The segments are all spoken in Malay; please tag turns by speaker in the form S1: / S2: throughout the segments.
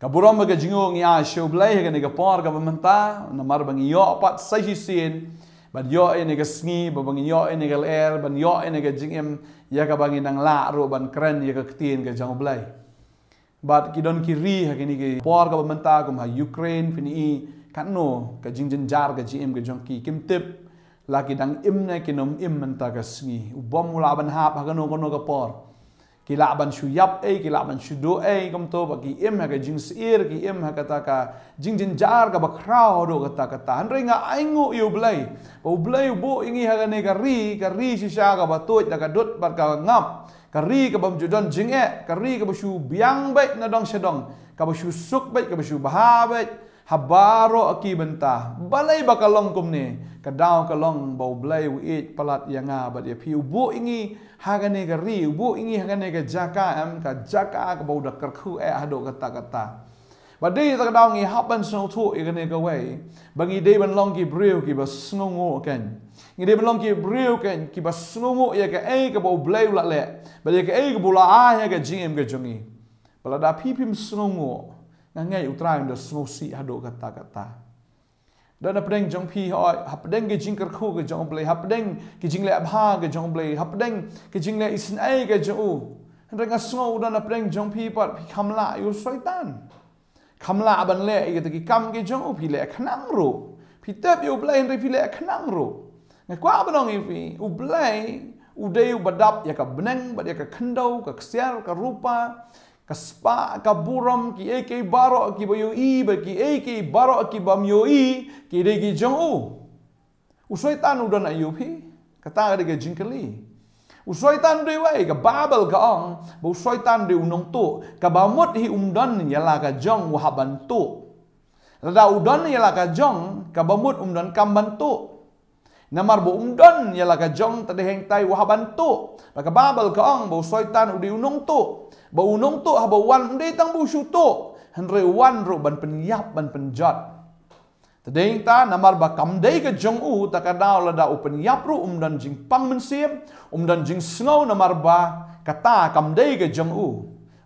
S1: Kaburam buram ba ka jingo ngi a show blay ka ne ka par ka menta na mar ba ngi yo pat sa ji sin ba yo e ne sngi ba ba ngi e ne ka er yo e ne e jingem ya ka ba ngi nang la ro ban kren ya ka ktien ka jang blay but ki don ki ri ha ki ni por ka ba menta ha ukraine fini i kan no ka jing jin jar ka jim ka jong ki kim tip la ki dang im ne ki nom im menta ka sngi u bom la ban hap ha ka no ka no ka por ki la ban shu yap ei ki la ban shu do ei kom to ba ki em ha ka jing sir ki em ha ka ta ka jing jin jar ka ba khrao do ka ta ka ta han ringa ai ngo yu blai bo blai bo ingi ha ka ne ka ri ka ri shi sha ka ba to ta ka dot bar ka ngam ka ri ka bam ju don jing e ka ri ka ba shu biang bai na dong sha dong ka ba shu suk bai ka ba shu ba ha bai habaro aki bentah balai bakalong kum ni kadau kalong bau blai uit palat yanga bat ye piu bu ingi hagane ke ri bu ingi hagane ke jaka am ka jaka ka bau dak kerku e ado kata kata badai ta kadau ngi haban so tu igane ke wei bangi dei ban long ki brew ki bas ngongo ken ngi dei ban long ki brew ken ki bas ngongo ya ke ai ke bau blai la le bal ye ke ai ke bula ah ya ke jingem ke jungi pala da pipim ngongo ngai utra in the snow sea hado kata kata dan apa deng jong pi hoi hap deng ge jing ker khu ge jong blai hap deng ge jing le abha ge jong blai hap deng ge jing le isin ai ge jong u hendra sngo u dan apa deng jong pi par pi kham la yu shaitan kham la ban le ge ge kam ge jong u pi le khnang ro pi te bi u blai hendra pi le khnang ro ne kwa ba nong i u blai u dei u badap ya ka beneng ba ya ka khndau ka ksiar ka rupa kaspa kaburam ki ek barok ki bayu i ba ki ek barok ki bam yo i ki de gi jong u u shaitan u dan ayu phi kata ga de ge jinkali u shaitan de wai ga babel ga ong bo shaitan de unong tu ka bamot hi umdan ya la ga jong wahabantu. haban tu la ya la ka jong ha ya ka bamot umdan kam ban tu na marbuumdon yala ka jong tadeheng tay wahabanto baka babal ka ang bo soitan udi unong to ba unong to ha ba wan undi tang bu syuto henre wan ro ban penyap ban penjat tadeheng ta na marba kamdei ka jong u takadaw la da open yap ro umdan jing pang mensim umdan jing snow na marba kata kamdei ka jong u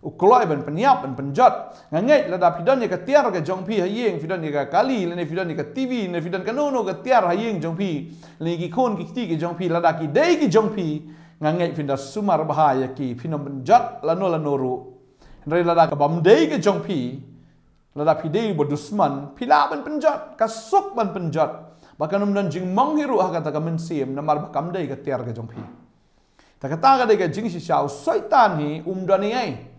S1: อุกลอยเป็นปัญญาเป็นปัญจดงั้นไงระดับฟิดอนี่ก็เตี้ยรกับจงพี่หายิงฟิดอนี่ก็กาลีและในฟิดอนี่ก็ทีวีในฟิดอนก็โน่โน่ก็เตี้ยรหายิงจงพี่ในกี่คนกี่ที่กี่จงพี่ระดับกี่เด็กกี่จงพี่งั้นไงฟิดอนสุมาบ่ายกี่ฟิดอนปัญจดและโน่และโนรู้ในระดับกับบัมเด็กกี่จงพี่ระดับฟิดอนบดุสมันพิลาเป็นปัญจดกับสุกเป็นปัญจด Bahkan um dan jing mong hiru ha kata kamen siem na mar bakam dai ka tiar ka jong pi. Ta kata ka dai ka jing si shao soitan hi um dan ni ai.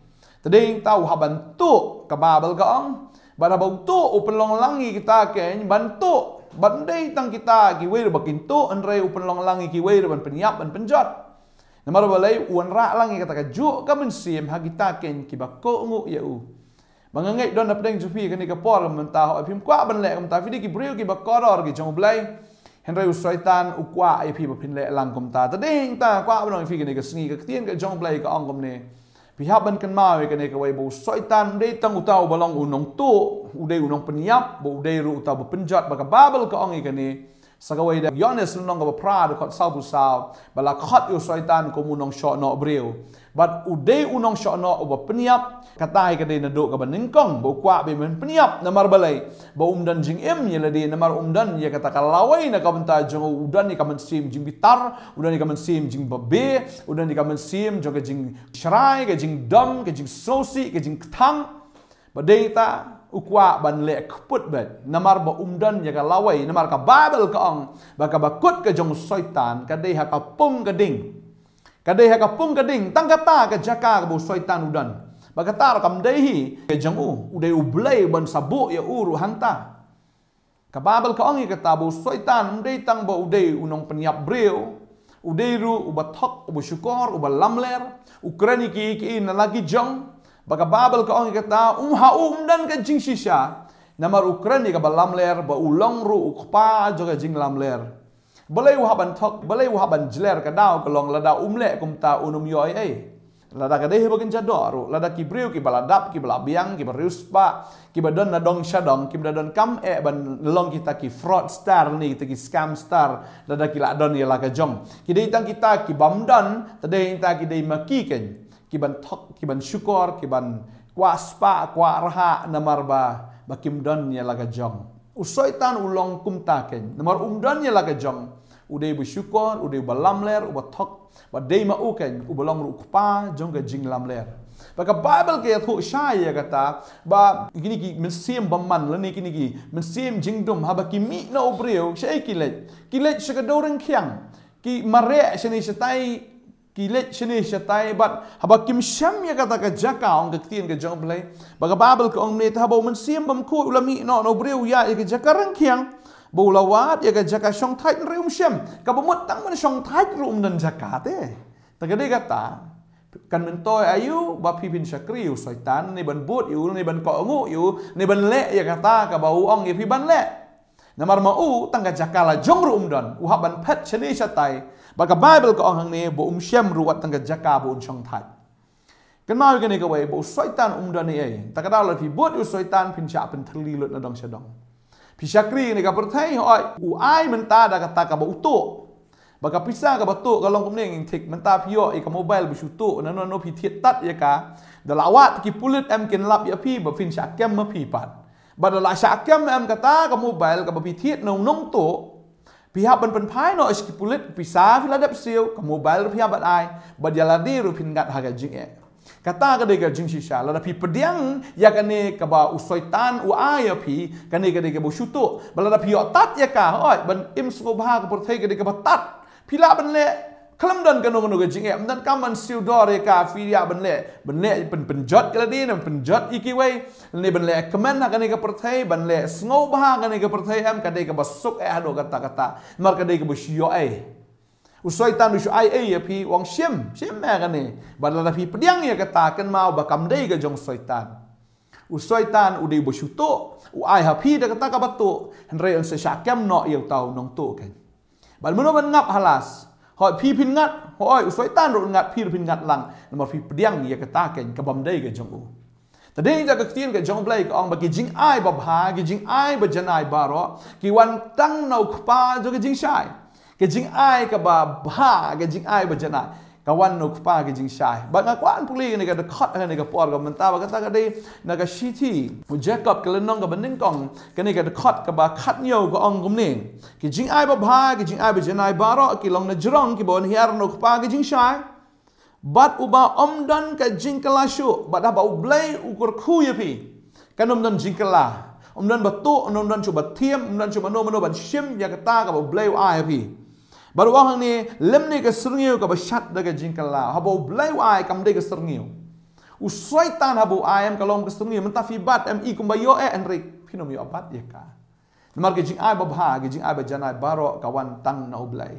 S1: Tading tahu ha bantu ke babel ke ang. Bad ha bantu upenlong langi kita ke bantu. Bandai tang kita ki wei bakintu andrei upenlong langi ki wei ban penyap ban penjot. Namar balai uan ra langi kata kaju ka men sim ha kita ke ki bakko ngu ya u. Mangangai don apa deng jupi ke ni ke por mentah apa pim kwa ban le kam ta fidi ki briu ki bakoror ki jong blai. Henrei usaitan ukwa ai pi ba pin le langkom ta. Tading ta kwa ban ngi fi ke ni ke sngi ke tien ke jong blai ke angkom ni pihak ban ken mau ikan ikan wai bau soitan udai tang utau balong unong tu udai unong peniap bau udai ru utau berpenjat, baka babel ke ong ikan ni สกเวดย้อนเนสนองกับพระดูคดเศร้าบุษาวบลาคดอยู่สวยตันกมุนองชอนอเบรวบัดอุเดอุนองชอนออุบปนียบกระตายกระเดนดกับนิงกงบอกว่าเป็นปนียบนมารเบลัยบอุมดันจิงเอ็มยลดีนมารอุมดันยกตะกลาวัยนะกับมันตาจงอุดันยกับมันซีมจิงบิตาร์อุดันยกับมันซีมจิงบะเบอุดันยกับมันซีมจงกับจิงชรายกับจิงดัมกับจิงโซซีกับจิงทังบัดเดต้า ukwa ban le kput bet namar ba umdan ya ka lawai namar ka babel ka ang ba ka ba kut ka jong soitan ka dei ha ka pung ka ding ka dei ha ka pung ka ding tang ka ta ka jaka ka bu soitan udan ba ka tar kam dei hi ke jong u udai u blai ban sabu ya uru hanta ka babel ka ang ka ta bu soitan um dei tang ba udai unong penyap breu Udeiru, ubat hok, ubat syukur, ubat lamler, ukraniki, ki, ki, lagi jong, baga Babel ka ong kita um ha um dan ka jing sisha na mar Ukraine ka balam ler ba ulong ru ukpa jo ka jing lam ler balay wa ban thok balay wa ban jler ka daw ka long lada um le kum ta unum yo ai ai lada ka dehe bagin jado ru lada ki briu ki baladap ki blabiang ki berius pa ki badon na dong shadong ki badon kam e ban long kita ki fraud star ni kita ki scam star lada ki ladon ya la ka jong ki dei kita ki bamdan tadei ta ki dei makiken kiban tok kiban syukur kiban kuaspa kuarha namar ba bakim don nya laga jong usoi tan ulong kum taken namar um don nya laga jong udai bersyukur udai balamler uba tok ba dei ma uken ubalong ru kupa jong ga jing lamler Baka Bible ke thu shay ya kata ba gini ki men sim bamman la ni gini ki men sim jingdom ha ba ki mi na ubrio shay e ki le ki le shaka dorang khyang ki mare shani shatai กิเลชนิชตายบัดฮับกิมชัมยากตะกะจักาองกะตีนกะจองเลยบากะบาเบลกองเมทาบอมันเสียมบัมคูอุลามีนอโนบริวยาอีกะจักะรังเคียงบูลาวาดยากะจักะชองไทรุมชัมกะบมตังมันชองไทรุมนันจักาเตตะกะเดกะตากันมันโตยอายุบาพีพินชักรีอยู่สอยตันในบันบูดอยู่ในบันเกาะงูอยู่ในบันเละอยากตากับบาอองอย่าพีบันเละนมารมาอูตั้งกะจักาละจงรุมดอนอุหบันเพชรชนิชตายบักกับไบเบิลก็องหังนี้บอุ้มเชื่อมรู้ว่าตั้งกับจักราบุ้มช่องไทยกันมาอยู่กันนี่ก็ไว้บมสวยตันอุ้มดานี่เองแต่ก็ได้เลยพี่บุตรอยู่สวยตันพินชาเป็นทะลลุดนะดองชดองพี่ชักรีนี่ก็ประเทศอ้อยอูอายมันตาดากตากับบอุตตบักกับพิซ่ากับบระตก็ลองกุมนี่เองทิกมันตาพี่ย่ออ้กับโมบายบุชุโตนั่นนนนพี่เทียตัดยากาดลาวัดกิปุลิตแอมกินลับยาพี่บ่ฟินชาแก้มมาพี่ปัดบัดลาชาแก้มแอมกตากับโมบายกับบ่พี่เทียนงนงโต pihak ben penpai no eski pulit pisa filadap siu kamu bayar pihak bat ai bat jaladi rupin ngat harga jing e kata ke dega jing sisa lada pi pediang ya kene kaba usoi tan u ai ya pi kene ke dega bosuto balada pi otat ya ka oi ben im sungo bah ke portai ke dega batat pila ben le kalam dan kanu kanu ke jingai amdan kaman siu do reka firia ya benle benle pen penjot kala ni nam penjot iki ni benle kemen nak ha ni ke pertai benle sngau bah kan ha ni pertai am kadai ke basuk eh ado kata kata mar kadai ke bushio ai usoi tan usu ai ai ya pi wang shim shim ma eh kan ni badal pi pediang ya kata kan mau bakam dei ke jong soitan usoi tan udai bushuto u ai ha pi da kata ka batu hendrai on se no yau tau nong tu kan bal mano ngap halas hoi phi pin ngat hoi usoi tan ro ngat phi pin ngat lang nama phi priang ye kata ken ka bam dai ke jong u ta dei ja ka tin ke jong blai ong ba ki jing ai ba ha, bha ki jing ai ba janai ba ro ki wan tang nau kpa jo ki jing sai ki jing ai ka ba bha ki jing ai ba janai kawan nuk pa ke jing shai ba nga kwan puli ni ka de khot ka ni ka por ka menta ba ka ta ka de na ka shi ti mu jacob ka lenong ka bening kong ka ni ka de khot ka ba khat nyo ka ong gum ni ki jing ai ba ba ki jing ai ba jing ai ba ro ki long na jrong ki bon hiar nuk pa ke jing shai bat uba om don ka jing ka la shu ba da ba u blai u kur khu ye pi ka nom don jing ka la om don ba tu om don chu ba thiem om don chu ba no ma no ban shim ya ka ta ka ba blai u ai pi baru orang ni lem ni ke serngiu ke bersyat dega jingkala lah. habo blai wai kam dega serngiu u syaitan habo ayam kalom ke serngiu mentafibat fibat em ikum bayo e enrik pinom yo abat ye ka nomor ke jing ai babha ke jing ai bajana baro kawan tang na blai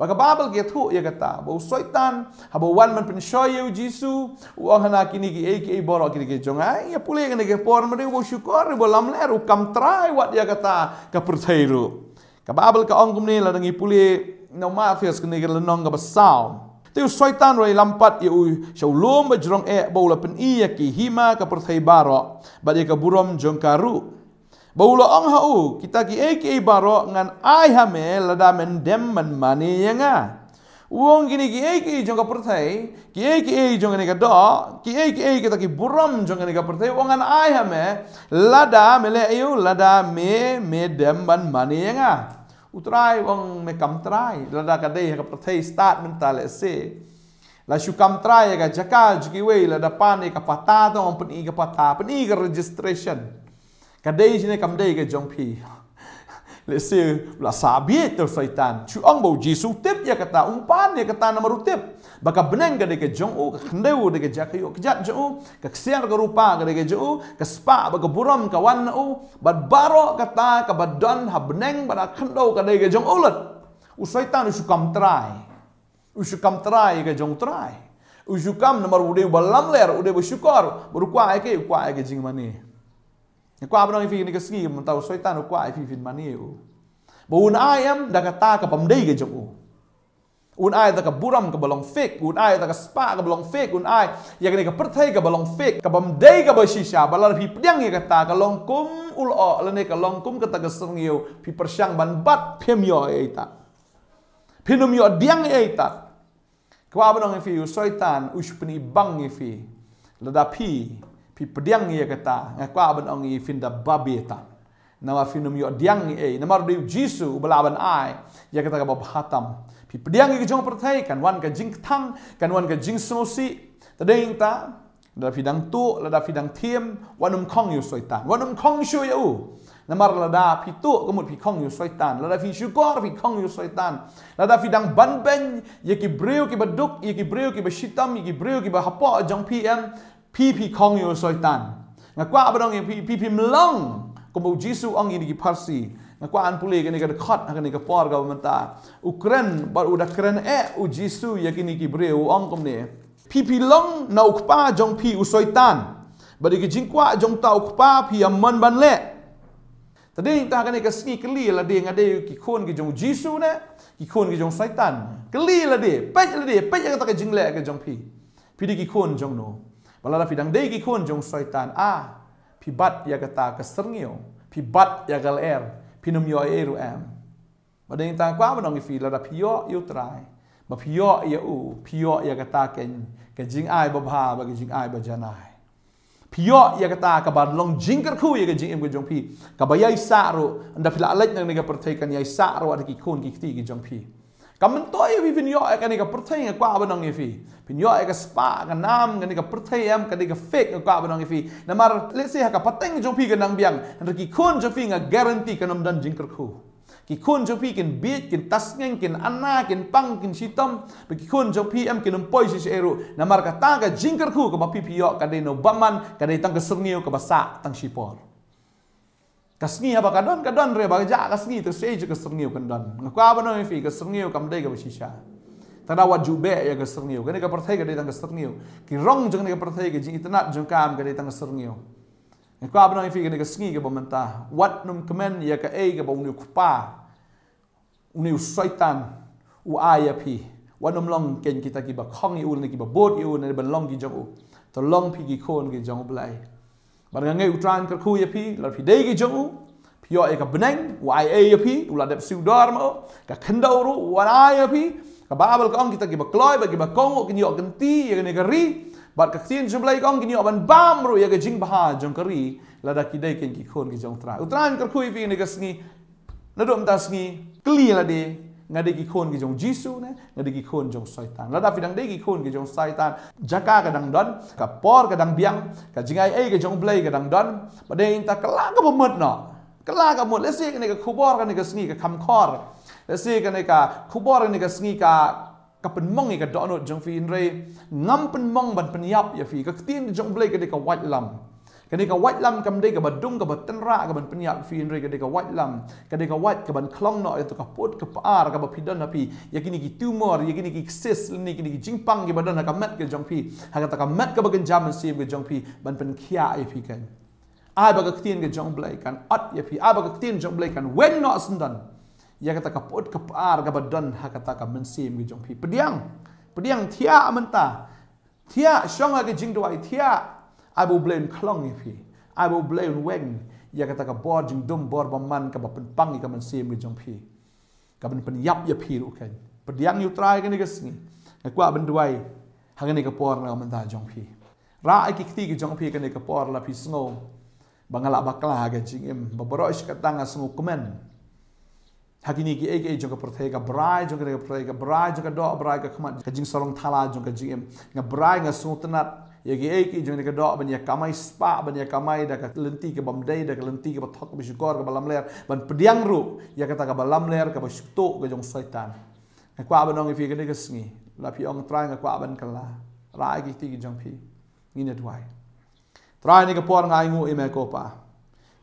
S1: Baga Babel ke tu ia kata, bau syaitan, habo wan men pensyoyu Jisu, uang hana kini ki ai ki boro kini ki jongai, ia pulih kini ki por meri bau syukur, bau lamler kam try wat ia kata ke pertairu. Kababal ka ong kumni la dengi puli no mafias kini ke lenong ka basau. Tiu soitan roi lampat ye u shau lom ba jurong e ba ula pen iya ki hima ka perthai baro ba ka buram jong karu. Ba ula ong ha u kita ki eki e baro ngan ai ha me la da men dem man mani ya nga. kini ki eki jong ka perthai ki eki e jong ka e e do ki eki e kita ki buram jong ka perthai uang ngan ai ha me la da me le ayu e la da me me dem man mani ya อุตรายวังไม่กำตรายลดากระได้กับประเทศสตาร์ทมันตาเลเซลาชูกำตรายกับจักาจุกิเวลาดปานกับปัตตาต้องปนีกับปัตตาปนีกับ registration กระได้ชนกำได้กับจงพีเลเซลาสาบีตัวไซตันชูอังบอกจีสุเทปยากตาอุปานยากตานมารุเทป baka beneng ke deke jong'u, ke khendewu deke jakiyu, ke jat jong'u, ke ksiar ke rupa ke deke jong'u, ke spa, baka buram ke wanna'u, bad baro kata ke badan ha beneng pada ha khendew ke deke jong'u lat. U syaitan u syukam terai. U syukam terai ke jong'u trai, U syukam namar udeh balam ler, udeh bersyukur, baru kuah ke, kuah ke jing mani. Ya, kuah benang ifi ni kesegi, mentau syaitan u kuah ifi fin mani u. Bawun ayam dah kata ke pemdei ke u. อุนไอตะกับบุรัมกับบอลองฟิกอุนไอตะกับสปากับบอลองฟิกอุนไออยากนี่กับประเทศกับบอลองฟิกกับบัมเดย์กับบอชิชาบัลลาร์พีเพียงยังกับตากับลองกุมอุลออแล้วนี่กับลองกุมกับตากับสังเยวพีเปอร์ชังบันบัดเพียมยอไอตาพินุมยอเดียงไอตาก็ว่าบันองฟิวซอยตันอุชปนีบังฟิลดาพีพีเพียงยังกับตาก็ว่าบันองฟินดาบาบีตานาวฟินุมยอเดียงไอนามารดิวจิสุบลาบันไอยากตากับบับฮัตัมพี่เดียงกีจังประเทศกันวันกับจิงทังกันวันกับจิงสโนซีแต่เดงตาระดับดังตัวระดับดังเทียมวันนุ่มคองอยู่สวยตานวันนุ่มคองช่วยอู่นมาระดับพี่ตัวก็หมดพี่คองอยู่สวยตานระดับพี่ชูกอร์พี่คองอยู่สวยตานระดับดังบันเบนยี่กิบริวกีบดุกยี่กิบริวกีบชิตามยี่กิบริวกีบฮับปอจังพีเอ็มพี่พี่คองอยู่สวยตานงั้นกว่าบ้างเงี้ยพี่พี่มลงกบมูจิสุอังอินกีพาร์ซี na kwaan puli kini ka khat ka ni ka par ga manta ukren bar uda kren e u jisu yakini ki bre u ang kom ne pipi long na ukpa jong pi u soitan bari ki jingkwa jong ta ukpa pi amman ban le tadi ya ta ka ni ka sngi kli la de ngade ki khon ki jong jisu ne ki khon ki jong soitan kli la de pe la de pe ka ta ka jingle ka jong pi pi di ki khon jong no bala la pidang de ki khon jong soitan a pi bat ya ka ta ka sngi yo pi bat ya gal er พินมยอเอรูแอมมาเดินตางกว้างมาดองฟีระดับพิยอยุตรายมาพิยอเอูพิยอยากตาเกนกจิงไอบบาบกจิงไอบจานายพิยอยากตากับบาร์ลองจิงกระคู่ยากจิงเอ็มกจงพีกับบายอสารุอันดับฟิลาเล็กนั่งในกระปพรเทกันยายสารุอันดกิคุนกิคตีกจงพี ka man to ye vi vinyo ka ni ka prthai ka ba nong ye fi vinyo ka spa ka nam ka ni ka prthai am ka ni ka fek ka ba nong ye fi na mar le se ka pateng jo phi ka nang biang ri ki khun jo phi nga guarantee ka nam dan jing kar khu ki khun jo phi kin tas ngeng kin anna kin pang kin sitom pe ki khun jo phi am kin um poi si se ru na mar ka ta ka jing kar khu ka tang ka sur ngio tang si kasngi apa kadon kadon re baga ja kasngi te eh sei ju kasngi u kadon ngak wa ba no fi kasngi u kam dai ga bishi sha tada ya kasngi u gane ga parthai ga dai dang kasngi u ki rong jangan ne ga parthai ga ji itna jung kam ga dai dang kasngi u ngak wa ba no fi gane ga sngi ga bomenta wat num kamen ya ka e ga ba unu kupa unu saitan u aya pi wa num long ken kita kibah kongi khong i ul ne ki ba bot i ul ne ba long gi pi kikon khon gi Barangai utran kerku ya pi, lar pi dei ke jemu, pi yo eka beneng, wai e ya pi, ula dep siu dar mo, ka kendauru, wana ya pi, ka babal kong kita kiba kloi, ba kiba kong, o kini o genti, ya kene keri, bar ka kien jumlai kong kini o ban bam ru, ya ke jing baha jong keri, la da ki dei ken ki kon ki jong tra. Utran kerku ya pi, ne ke sengi, na do mta sengi, kli la dei, งาดีกี่คนกี่จงจีซูเนี่ยงาดีกี่คนจงไซตานระดับฟิดังได้กี่คนกี่จงไซตานจักากระดังดอนกับปอร์กระดังเบียงกับจิงไอเอกจงเบลกระดังดอนประเด็นตะกล้ากับหมดเนาะกล้ากับหมดและสีกันในกับคูบอร์กันในกับสงีกับคำคอร์และสีกันในกับคูบอร์กันในกับสงีกับกับเป็นมองกับดอนดจงฟีนเรงงำเป็นมองบันเป็นยับอย่าฟีกับตีนจงเบลกันในกับไวท์ลัม Kadika wat lam kam dei ka badung ka batenra ka ban penyak fi indre kadika wat lam kadika wat ka ban klong no itu ka put ka par ka bapidon na pi yakini ki tumor yakini ki sis ni kini ki jingpang ki badan ka mat ka jong pi ha kata ka mat ka bagen jam sim ka jong pi ban pen kia ai pi kan ai ba ka ktin jong blai kan at ya pi ai ba ka ktin jong blai kan when no sundan ya kata ka put ka par ka badan ha ka ka men sim ki jong pi pediang pediang tia amanta tia shong ha ki jing do ai tia I will blame Klong if he. I will blame Weng. Ya kata ka bor jing dum bor ba man ka ba pen pang ka man sim jong phi. Ka ben pen yap ya phi ru ken. Pa diang yu trai ka ni ka sing. Ka kwa ben duai. Ha ka ni ka por na man da jong phi. Ra ai ki kti ki jong phi ka ni ka por la phi sngo. Ba ngala ba kla ha ka jing im. Ba bro is ka tanga sngo kumen. Ha ki ni ki ek ek jong ka por thai ka brai jong ka ni ka por thai brai jong ka do brai ka kumat. Ka jing sorong thala jong ka jing im. Nga brai nga sngo tenat Ya ki eki jeng ni kedok ben ya kamai spa ben ya kamai da ka lenti ke bam dai da ka lenti ke patok ke syukur ke balam ler ben pediang ru ya kata ke balam ler ke syukto ke jong setan. Ne kwa ben ngi fi ke ne ke sngi la pi ong trai ke kwa ben kala ra ki ti ke jong pi ni ne dwai. Trai ni ke por ngai ngu i me ko pa.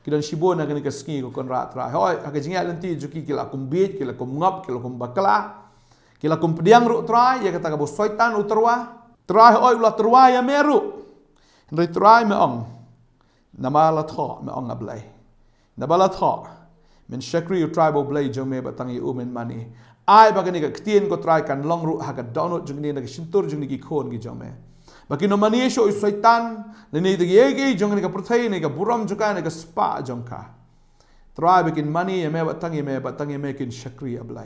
S1: Ki don shibo na ke ne ke sngi ko kon ra trai. Hoi ha ke jing ya lenti juki ke la kum bit ke la kum ngap ke la kum bakla. Kila kum pediang ruk terai, ia kata kabo soitan utarwah, ตรายอ้อยละตรายเมรุหรืตรายเมอองนามาละทอเมอองอับเลยนาบาละทอมันเชักรีอุตรายบบเลยจงเมบัตังยูอุมนมานีไอ้บักนี่ก็เตียนก็ตรายกันลองรู้หากัดดอนจุงนี่นักชินตุรจุงนี่กี่คนกี่จงเมบักนี่มานีช่วิสวยตันนี่นตะกี้เอกี้จงนี่ก็พระเทยนี่ก็บุรมจุกันนี่ก็สปาจงค่ะตรายบักนมานีเมบัตังยูเมบัตังยูเมกินเชักรีอับไล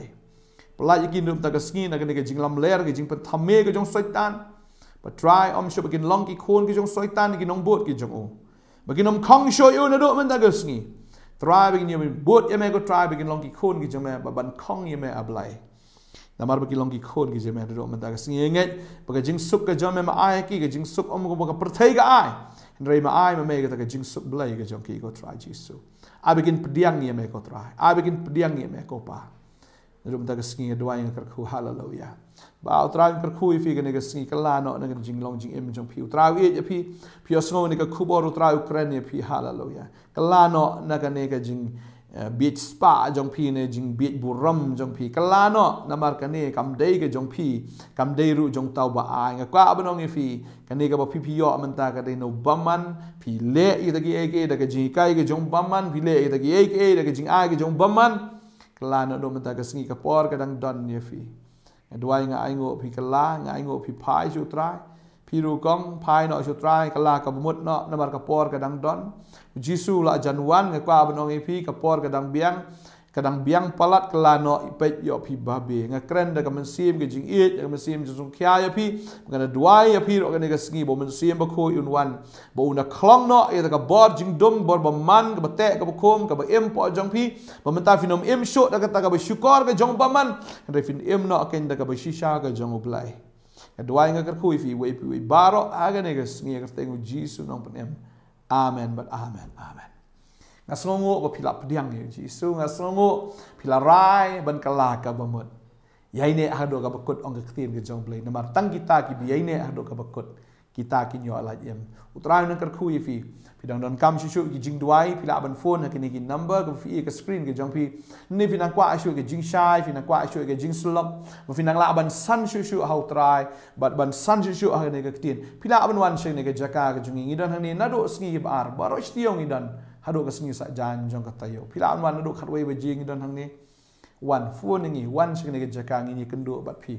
S1: ปลายกินรุมตะกสกีนักนี่ก็จิงลำเลอร์กิจิงเป็นทำเมก็จงสวยตันปตรายอมชอบกินลองกี่คนกี่จงซอยตันกี่น้องบวชกี่จงโอบกินน้องคองโชยูนะดูมันตะกสงีตรายบกินยังบวชยังแม่ก็ตรายบกินลองกี่คนกี่จงแม่บันคองยังแม่อับไลแต่มาบกินลองกี่คนกี่จงแม่ดูมันตะกสงีเงี้ยบกินจิงสุกกี่จงแม่มาไอ้กี่กจิงสุกอมก็บกับประเทศก็ไอ้เรื่มาไอ้มาแม่ก็ตะกจิงสุกเลยกจงกี่ก็ตรายจิสุอาบกินเปรียงยังแม่ก็ตรายอาบกินเปรียงยังแม่ก็ป้ารมตกสิงดวยกระคูฮาลลยาบ่าวตรากระคูฟีกันกสิงกลานอนกจิงลองจิงเอ็มจงพิวตราวีพีพิอสงนกคูบอรตราอุเครนพีฮาลลยากลานอนกันกจิงบีชสปาจงพีเนจิงบีชบุรมจงพีกลานอนมารกันเนกัมเดกจงพีกัมเดรุจงเตาบาอางกว่าบนองฟีกันกบพีพิยอมันตากันเนบัมันพีเลอีตะกีเอเกตะกจิงไกกจงบัมันพีเลอีตะกีเอเกตะกจิงไอกจงบัมัน la na do mata ka singi ka por ka dang don ye fi e do ai nga ai ngo phi ka la nga ai ngo phi phai chu trai phi ru kong phai no chu trai ka la ka mut no na mar ka por ka dang don jisu la jan wan nga kwa ba no ngi phi ka por ka dang biang kadang biang palat kelano, lano ipe yo pi babe nga kren da ka mensim ke jing it ka mensim jung sung kya yo pi nga na dwai yo pi ka ga sngi bo mensim ba ko yun wan bo una klong no e da ka bor jing dum bor ba man ka bate ka ba kom ka ba em po jong pi ba menta fi nom em sho da ka ta ka ba syukur ka jong ba man re fin em no ka da ka ba shisha ka jong ublai ka dwai nga ka khui fi we pi we baro aga ne ga sngi ka tengu jisu nom pen em amen but amen amen ngas songo ko pila pdiang ni, ji su ngas songo pila rai ban kala ka bamut yai ne ado ka bakut ong ka ktim ge jong blai namar tang kita ki bi yai ne ado ka bakut kita ki nyo ala yem utrai nan kar khu ye fi pidang don kam shu ki jing duai pila ban phone ki ne ki number ko fi ka screen ge jong pi ne fi nan kwa shu ge jing shai fi nan kwa shu ge jing sulop bo fi nan la ban san shu shu how try but ban san shu shu ha ne ka ktim pila ban wan shu ne ge jaka ge jung ngi don han ne na do sngi ba ar ba ro shti yong don ฮาดูกสิงสัจจันจงกตายุพิลาอันวันฮาดูขัดไว้ไปจีงดันทางนี้วันฟูนี่วันชิงในกิจการนี้กันดูบัดพี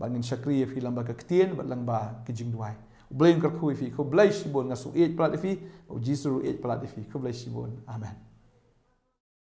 S1: บางินชักรีฟีลังบากกตีนบัดลังบากิจิงด้วยเบลินกับคุยฟีคุบเลชิบุนงาสุเอชปลาดฟีอุจิสุรุเอชปลาดฟีคุบเลชิบุนอเมน